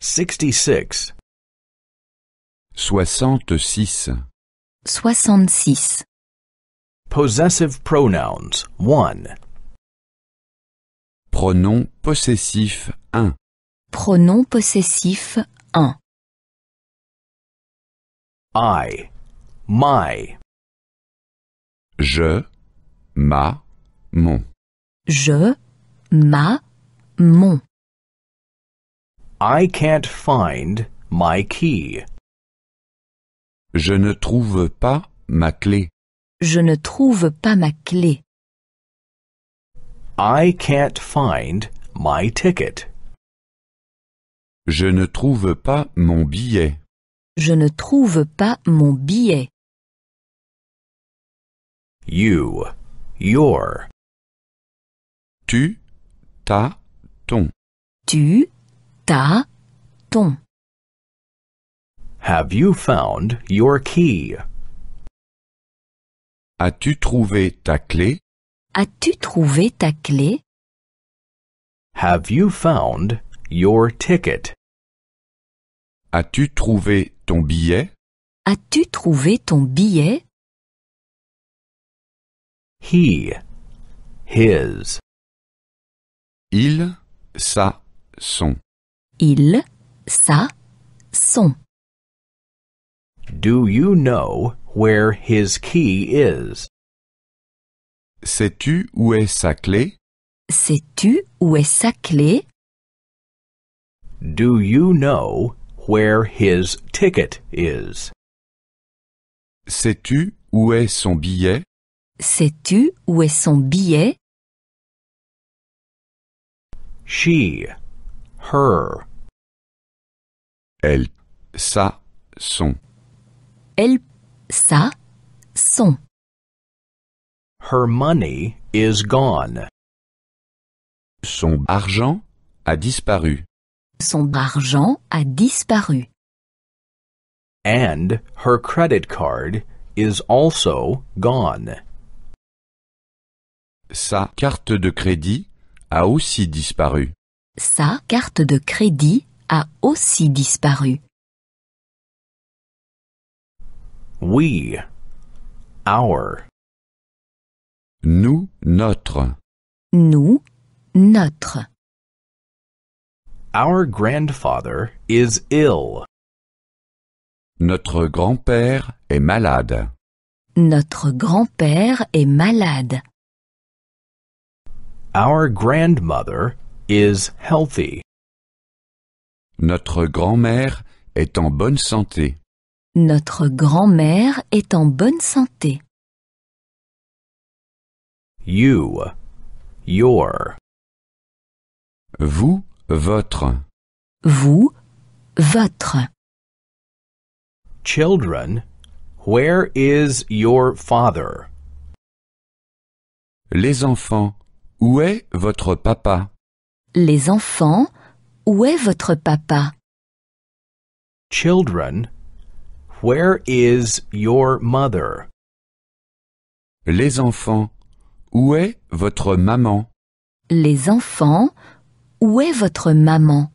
66 66 66 Possessive pronouns 1 Pronom possessif 1 Pronom possessif 1 I my Je ma mon Je ma mon I can't find my key. Je ne trouve pas ma clé. Je ne trouve pas ma clé. I can't find my ticket. Je ne trouve pas mon billet. Je ne trouve pas mon billet. You, your. Tu, ta, ton. Tu, ta ton. Have you found your key? As-tu trouvé ta clé? As-tu trouvé ta clé? Have you found your ticket? As-tu trouvé ton billet? As-tu trouvé ton billet? He, his. Il, sa, son. Il, ça, son. Do you know where his key is? Sais-tu où est sa clé? Sais-tu où est sa clé? Do you know where his ticket is? Sais-tu où est son billet? Sais-tu où est son billet? She, her, elle, ça, son. Elle, ça, son. Her money is gone. Son argent a disparu. Son argent a disparu. And her credit card is also gone. Sa carte de crédit a aussi disparu. Sa carte de crédit a aussi disparu. We, our. Nous, notre. Nous, notre. Our grandfather is ill. Notre grand-père est malade. Notre grand-père est malade. Our grandmother is healthy. Notre grand-mère est en bonne santé. Notre grand-mère est en bonne santé. You, your. Vous, votre. Vous, votre. Children, where is your father? Les enfants, où est votre papa? Les enfants, où est votre papa? Children, where is your mother? Les enfants, où est votre maman? Les enfants, où est votre maman?